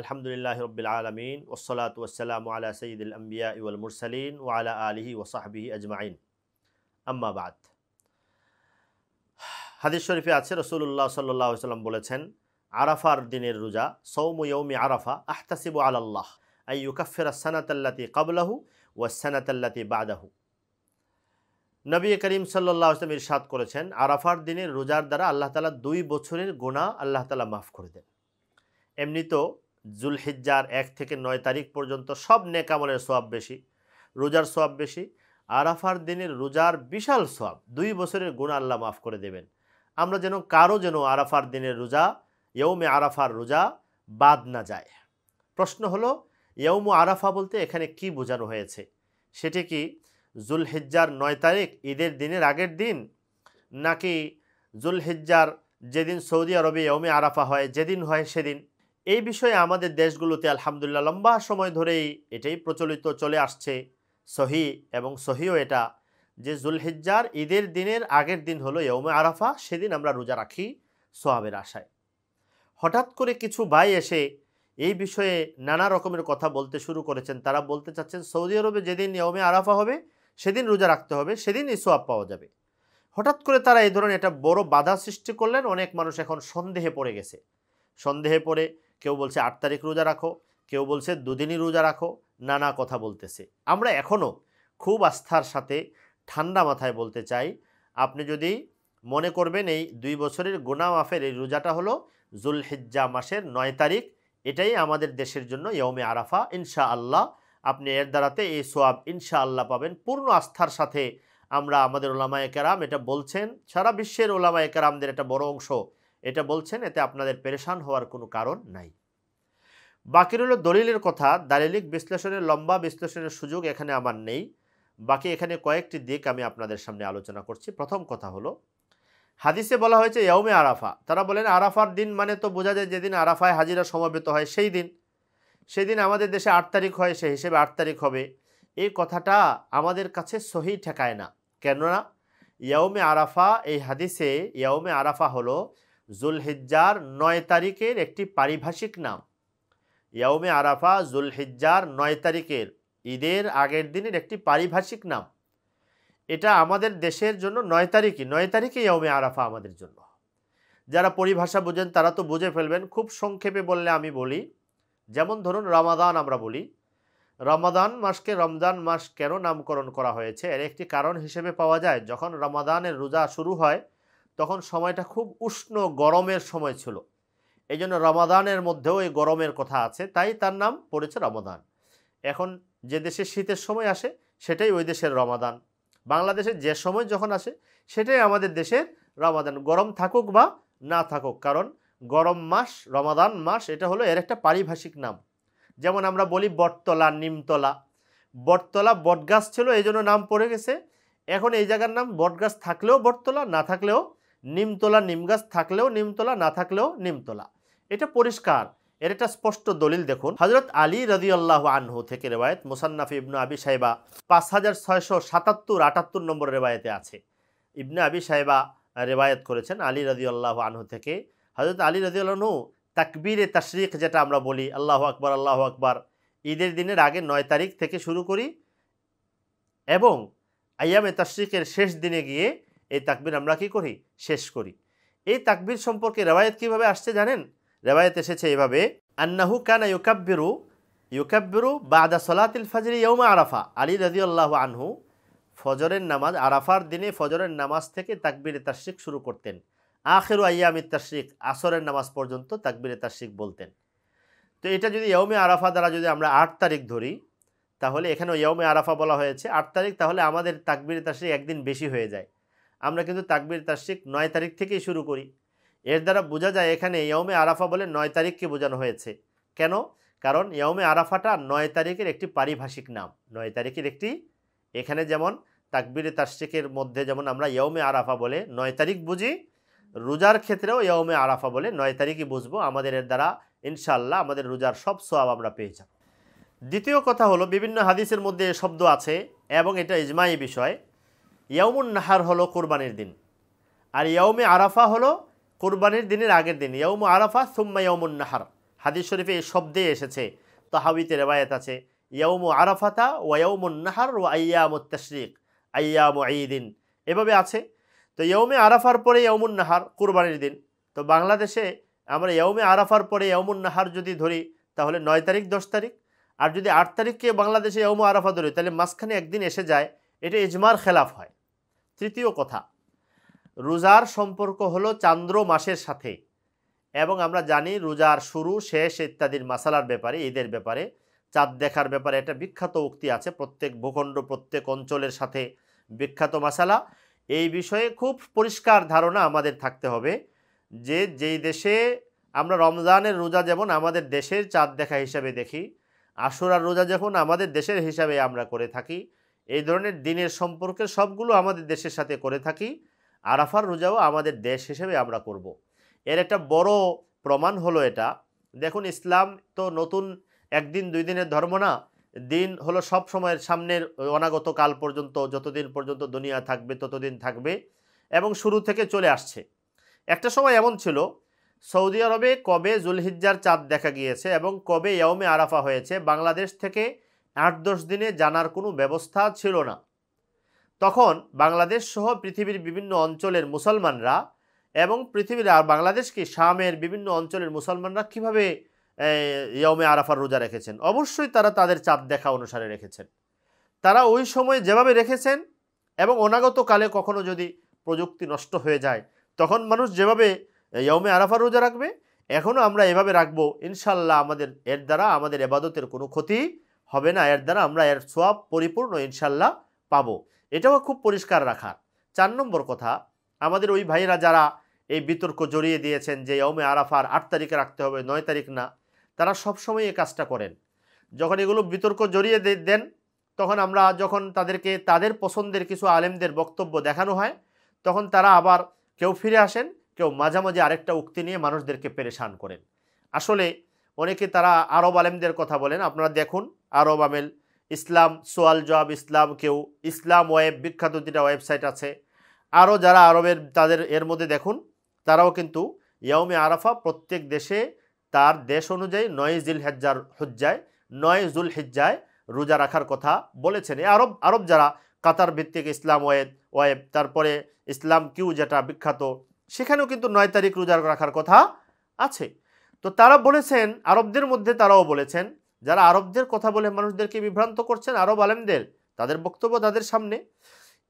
আলহামদুলিল্লাহ রবিল আলমিন ওসলাত ওসালাম আলা সঈদুল আম্বিয়া ইউল মুরসালিন ও আলা আলহি ওসাহাবিহি আজমাইন আম্মাবাদ হাদিস শরীফে আছে রসুল্লাহ সাল্লাহ সাল্লাম বলেছেন আরাফার দিনের রোজা সৌম ইয়ৌমি আরাফা আহতাসিব আলাল্লাহ আই ইউকাফেরা সানাতাল্লাতি কাবলাহু ও সানাতাল্লাতি বাদাহু নবী করিম সাল্লাহ আসলাম ইরশাদ করেছেন আরাফার দিনের রোজার দ্বারা আল্লাহ তালা দুই বছরের গোনা আল্লাহ তালা মাফ করে দেন এমনি তো জুলহিজ্জার এক থেকে নয় তারিখ পর্যন্ত সব নেকামলের সোয়াব বেশি রোজার সোয়াব বেশি আরাফার দিনের রোজার বিশাল সোয়াব দুই বছরের গুণ আল্লাহ মাফ করে দেবেন আমরা যেন কারো যেন আরাফার দিনের রোজা ইয়ৌমে আরাফার রোজা বাদ না যায় প্রশ্ন হলো ইয়ৌম আরাফা বলতে এখানে কি বোঝানো হয়েছে সেটি কি জুলহিজ্জার নয় তারিখ ঈদের দিনের আগের দিন নাকি জুলহিজ্জার যেদিন সৌদি আরবে ইয়ৌমে আরাফা হয় যেদিন হয় সেদিন এই বিষয়ে আমাদের দেশগুলোতে আলহামদুলিল্লাহ লম্বা সময় ধরেই এটাই প্রচলিত চলে আসছে সহি এবং সহিও এটা যে জুলহিজ্জার ঈদের দিনের আগের দিন হলো ইয়মে আরাফা সেদিন আমরা রোজা রাখি সোয়াবের আশায় হঠাৎ করে কিছু ভাই এসে এই বিষয়ে নানা রকমের কথা বলতে শুরু করেছেন তারা বলতে চাচ্ছেন সৌদি আরবে যেদিন ইয়মে আরাফা হবে সেদিন রোজা রাখতে হবে সেদিন এই সোয়াব পাওয়া যাবে হঠাৎ করে তারা এই ধরনের একটা বড় বাধা সৃষ্টি করলেন অনেক মানুষ এখন সন্দেহে পড়ে গেছে সন্দেহে পড়ে কেউ বলছে আট তারিখ রোজা রাখো কেউ বলছে দুদিনই রোজা রাখো নানা কথা বলতেছে আমরা এখনও খুব আস্থার সাথে ঠান্ডা মাথায় বলতে চাই আপনি যদি মনে করবেন এই দুই বছরের গোনা মাফের এই রোজাটা হলো জুলহেজ্জা মাসের নয় তারিখ এটাই আমাদের দেশের জন্য ইয়মে আরাফা ইনশা আল্লাহ আপনি এর দ্বারাতে এই সোয়াব ইনশা আল্লাহ পাবেন পূর্ণ আস্থার সাথে আমরা আমাদের ওলামায় কেরাম এটা বলছেন সারা বিশ্বের ওলামায় কেরামদের একটা বড় অংশ এটা বলছেন এতে আপনাদের পেরেশান হওয়ার কোনো কারণ নাই বাকি রইল দলিলের কথা দালিলিক বিশ্লেষণের লম্বা বিশ্লেষণের সুযোগ এখানে আমার নেই বাকি এখানে কয়েকটি দিক আমি আপনাদের সামনে আলোচনা করছি প্রথম কথা হলো হাদিসে বলা হয়েছে ইয়ামে আরাফা তারা বলেন আরাফার দিন মানে তো বোঝা যায় যেদিন আরাফায় হাজিরা সমবেত হয় সেই দিন সেই দিন আমাদের দেশে আট তারিখ হয় সে হিসেবে আট তারিখ হবে এই কথাটা আমাদের কাছে সহি ঠেকায় না কেননা ইয়াউমে আরাফা এই হাদিসে ইয়াউমে আরাফা হলো জুলহিজ্জার নয় তারিখের একটি পারিভাষিক নাম ইয়াউমে আরাফা জুলহিজ্জার নয় তারিখের ঈদের আগের দিনের একটি পারিভাষিক নাম এটা আমাদের দেশের জন্য নয় তারিখই নয় তারিখে ইয়াউমে আরাফা আমাদের জন্য যারা পরিভাষা বোঝেন তারা তো বুঝে ফেলবেন খুব সংক্ষেপে বললে আমি বলি যেমন ধরুন রমাদান আমরা বলি রমাদান মাসকে রমজান মাস কেন নামকরণ করা হয়েছে এর একটি কারণ হিসেবে পাওয়া যায় যখন রমাদানের রোজা শুরু হয় তখন সময়টা খুব উষ্ণ গরমের সময় ছিল এই জন্য রমাদানের মধ্যেও এই গরমের কথা আছে তাই তার নাম পড়েছে রমাদান এখন যে দেশে শীতের সময় আসে সেটাই ওই দেশের রমাদান বাংলাদেশের যে সময় যখন আসে সেটাই আমাদের দেশের রমাদান গরম থাকুক বা না থাকুক কারণ গরম মাস রমাদান মাস এটা হলো এর একটা পারিভাষিক নাম যেমন আমরা বলি বটতলা নিমতলা বটতলা বটগাছ ছিল এই জন্য নাম পড়ে গেছে এখন এই জায়গার নাম বটগাছ থাকলেও বটতলা না থাকলেও নিমতলা নিম গাছ থাকলেও নিমতলা না থাকলেও নিমতলা এটা পরিষ্কার এর একটা স্পষ্ট দলিল দেখুন হজরত আলী আল্লাহ আনহু থেকে রেবায়ত মুসান্নাফি ইবনু আবি সাহেবা পাঁচ হাজার ছয়শো সাতাত্তর আটাত্তর নম্বর রেবায়তে আছে ইবনে আবি সাহেবা রেবায়ত করেছেন আলী আল্লাহ আনহু থেকে হজরত আলী আল্লাহনু তাকবীর এ তাশরিক যেটা আমরা বলি আল্লাহ আকবর আল্লাহ আকবর ঈদের দিনের আগে নয় তারিখ থেকে শুরু করি এবং আয়ামে তাশরিকের শেষ দিনে গিয়ে এই তাকবির আমরা কি করি শেষ করি এই তাকবির সম্পর্কে রেওয়ায়ত কীভাবে আসছে জানেন রেবায়ত এসেছে এভাবে আন্নাহু কানা ইউকাব্বিরু ইউকাব্বিরু আদা সলাতিল ফাজরি ইয়ৌমা আরাফা আলী রাজিউল্লাহ আনহু ফজরের নামাজ আরাফার দিনে ফজরের নামাজ থেকে তাকবিরে তাশ্রিক শুরু করতেন আখেরু আয়ামিত তাশ্রিক আসরের নামাজ পর্যন্ত তাকবিরে তাশ্রিক বলতেন তো এটা যদি ইয়ৌমে আরাফা দ্বারা যদি আমরা আট তারিখ ধরি তাহলে এখানেও ইয়ৌমে আরাফা বলা হয়েছে আট তারিখ তাহলে আমাদের তাকবিরে তাশ্রিক একদিন বেশি হয়ে যায় আমরা কিন্তু তাকবির তাসিক নয় তারিখ থেকেই শুরু করি এর দ্বারা বোঝা যায় এখানে ইয়মে আরাফা বলে নয় তারিখকে বোঝানো হয়েছে কেন কারণ ইয়মে আরাফাটা নয় তারিখের একটি পারিভাষিক নাম নয় তারিখের একটি এখানে যেমন তাকবির তাসিকের মধ্যে যেমন আমরা ইয়মে আরাফা বলে নয় তারিখ বুঝি রোজার ক্ষেত্রেও ইয়মে আরাফা বলে নয় তারিখই বুঝবো আমাদের এর দ্বারা ইনশাল্লাহ আমাদের রোজার সব সোয়াব আমরা পেয়ে যাব দ্বিতীয় কথা হলো বিভিন্ন হাদিসের মধ্যে শব্দ আছে এবং এটা ইজমাই বিষয় ইয়মুন নাহার হলো কোরবানির দিন আর ইয়মে আরাফা হলো কোরবানির দিনের আগের দিন ইয়ম আরাফা সুম্মা ইয়মুন নাহার হাদিস শরীফে এই শব্দে এসেছে তাহাবিতে রেবায়ত আছে ইয়ম আরাফাতা ও ইয়মুন নাহার ও আয়াম তশরিক আয়াম ঈদিন এভাবে আছে তো ইয়মে আরাফার পরে ইয়মুন নাহার কোরবানির দিন তো বাংলাদেশে আমরা ইয়মে আরাফার পরে ইয়মুন নাহার যদি ধরি তাহলে নয় তারিখ দশ তারিখ আর যদি আট তারিখকে বাংলাদেশে ইয়ম আরাফা ধরি তাহলে মাঝখানে একদিন এসে যায় এটা ইজমার খেলাফ হয় তৃতীয় কথা রোজার সম্পর্ক হলো চান্দ্র মাসের সাথে এবং আমরা জানি রোজার শুরু শেষ ইত্যাদির মাসালার ব্যাপারে ঈদের ব্যাপারে চাঁদ দেখার ব্যাপারে একটা বিখ্যাত উক্তি আছে প্রত্যেক ভূখণ্ড প্রত্যেক অঞ্চলের সাথে বিখ্যাত মাসালা এই বিষয়ে খুব পরিষ্কার ধারণা আমাদের থাকতে হবে যে যেই দেশে আমরা রমজানের রোজা যেমন আমাদের দেশের চাঁদ দেখা হিসাবে দেখি আশুরার রোজা যখন আমাদের দেশের হিসাবে আমরা করে থাকি এই ধরনের দিনের সম্পর্কে সবগুলো আমাদের দেশের সাথে করে থাকি আরাফার রোজাও আমাদের দেশ হিসেবে আমরা করব। এর একটা বড় প্রমাণ হলো এটা দেখুন ইসলাম তো নতুন একদিন দুই দিনের ধর্ম না দিন হলো সব সময়ের সামনের অনাগত কাল পর্যন্ত যতদিন পর্যন্ত দুনিয়া থাকবে ততদিন থাকবে এবং শুরু থেকে চলে আসছে একটা সময় এমন ছিল সৌদি আরবে কবে জুলহিজ্জার চাঁদ দেখা গিয়েছে এবং কবে ইয়মে আরাফা হয়েছে বাংলাদেশ থেকে আট দশ দিনে জানার কোনো ব্যবস্থা ছিল না তখন বাংলাদেশ সহ পৃথিবীর বিভিন্ন অঞ্চলের মুসলমানরা এবং পৃথিবীর আর বাংলাদেশকে শামের বিভিন্ন অঞ্চলের মুসলমানরা কীভাবে ইয়মে আরাফার রোজা রেখেছেন অবশ্যই তারা তাদের চাঁদ দেখা অনুসারে রেখেছেন তারা ওই সময়ে যেভাবে রেখেছেন এবং অনাগত কালে কখনো যদি প্রযুক্তি নষ্ট হয়ে যায় তখন মানুষ যেভাবে ইয়মে আরাফার রোজা রাখবে এখনও আমরা এভাবে রাখবো ইনশাল্লাহ আমাদের এর দ্বারা আমাদের এবাদতের কোনো ক্ষতি হবে না এর দ্বারা আমরা এর সোয়াব পরিপূর্ণ ইনশাল্লাহ পাবো এটাও খুব পরিষ্কার রাখা চার নম্বর কথা আমাদের ওই ভাইরা যারা এই বিতর্ক জড়িয়ে দিয়েছেন যে অমে আরাফার আট তারিখে রাখতে হবে নয় তারিখ না তারা সবসময় এই কাজটা করেন যখন এগুলো বিতর্ক জড়িয়ে দেন তখন আমরা যখন তাদেরকে তাদের পছন্দের কিছু আলেমদের বক্তব্য দেখানো হয় তখন তারা আবার কেউ ফিরে আসেন কেউ মাঝামাঝি আরেকটা উক্তি নিয়ে মানুষদেরকে পেরেশান করেন আসলে অনেকে তারা আরব আলেমদের কথা বলেন আপনারা দেখুন আরব আমেল ইসলাম সোয়াল জবাব ইসলাম কেউ ইসলাম ওয়েব বিখ্যাত দুটা ওয়েবসাইট আছে আরও যারা আরবের তাদের এর মধ্যে দেখুন তারাও কিন্তু ইয়াউমে আরাফা প্রত্যেক দেশে তার দেশ অনুযায়ী নয় জিল হেজ্জার হজ্জায় নয় জুল হেজ্জায় রোজা রাখার কথা বলেছেন এই আরব আরব যারা কাতার ভিত্তিক ইসলাম ওয়েব ওয়েব তারপরে ইসলাম কিউ যেটা বিখ্যাত সেখানেও কিন্তু নয় তারিখ রোজা রাখার কথা আছে তো তারা বলেছেন আরবদের মধ্যে তারাও বলেছেন যারা আরবদের কথা বলে মানুষদেরকে বিভ্রান্ত করছেন আরব আলেমদের তাদের বক্তব্য তাদের সামনে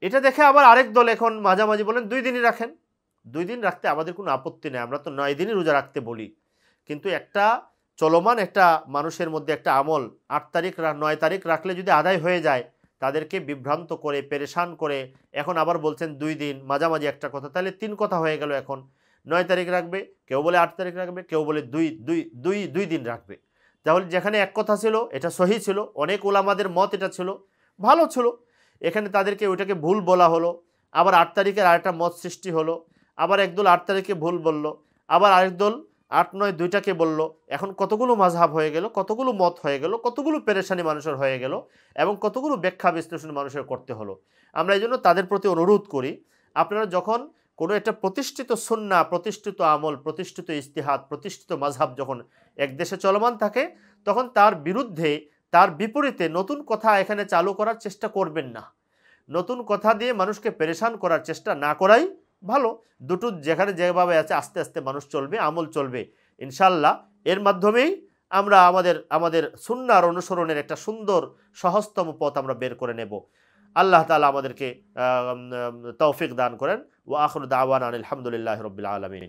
এটা দেখে আবার আরেক দল এখন মাঝামাঝি বলেন দুই দিনই রাখেন দুই দিন রাখতে আমাদের কোনো আপত্তি নেই আমরা তো নয় দিনই রোজা রাখতে বলি কিন্তু একটা চলমান একটা মানুষের মধ্যে একটা আমল আট তারিখ নয় তারিখ রাখলে যদি আদায় হয়ে যায় তাদেরকে বিভ্রান্ত করে পেরেশান করে এখন আবার বলছেন দুই দিন মাঝামাঝি একটা কথা তাহলে তিন কথা হয়ে গেল এখন নয় তারিখ রাখবে কেউ বলে আট তারিখ রাখবে কেউ বলে দুই দুই দুই দুই দিন রাখবে তাহলে যেখানে এক কথা ছিল এটা সহি ছিল অনেক ওলামাদের মত এটা ছিল ভালো ছিল এখানে তাদেরকে ওইটাকে ভুল বলা হলো আবার আট তারিখের আরেকটা মত সৃষ্টি হলো আবার একদল আট তারিখে ভুল বলল আবার আরেক দল আট নয় দুইটাকে বলল এখন কতগুলো মাঝহাব হয়ে গেল কতগুলো মত হয়ে গেল কতগুলো পেরেশানি মানুষের হয়ে গেল এবং কতগুলো ব্যাখ্যা বিশ্লেষণ মানুষের করতে হলো আমরা এই জন্য তাদের প্রতি অনুরোধ করি আপনারা যখন কোনো একটা প্রতিষ্ঠিত সন্না প্রতিষ্ঠিত আমল প্রতিষ্ঠিত ইস্তিহাত প্রতিষ্ঠিত মাঝহাব যখন এক দেশে চলমান থাকে তখন তার বিরুদ্ধে তার বিপরীতে নতুন কথা এখানে চালু করার চেষ্টা করবেন না নতুন কথা দিয়ে মানুষকে পেরেশান করার চেষ্টা না করাই ভালো দুটো যেখানে যেভাবে আছে আস্তে আস্তে মানুষ চলবে আমল চলবে ইনশাল্লাহ এর মাধ্যমেই আমরা আমাদের আমাদের সুন্নার অনুসরণের একটা সুন্দর সহজতম পথ আমরা বের করে নেব আল্লাহ তালা আমাদেরকে তৌফিক দান করেন ও আখর দাওয়ান আলহামদুলিল্লাহ রবিল আলমিন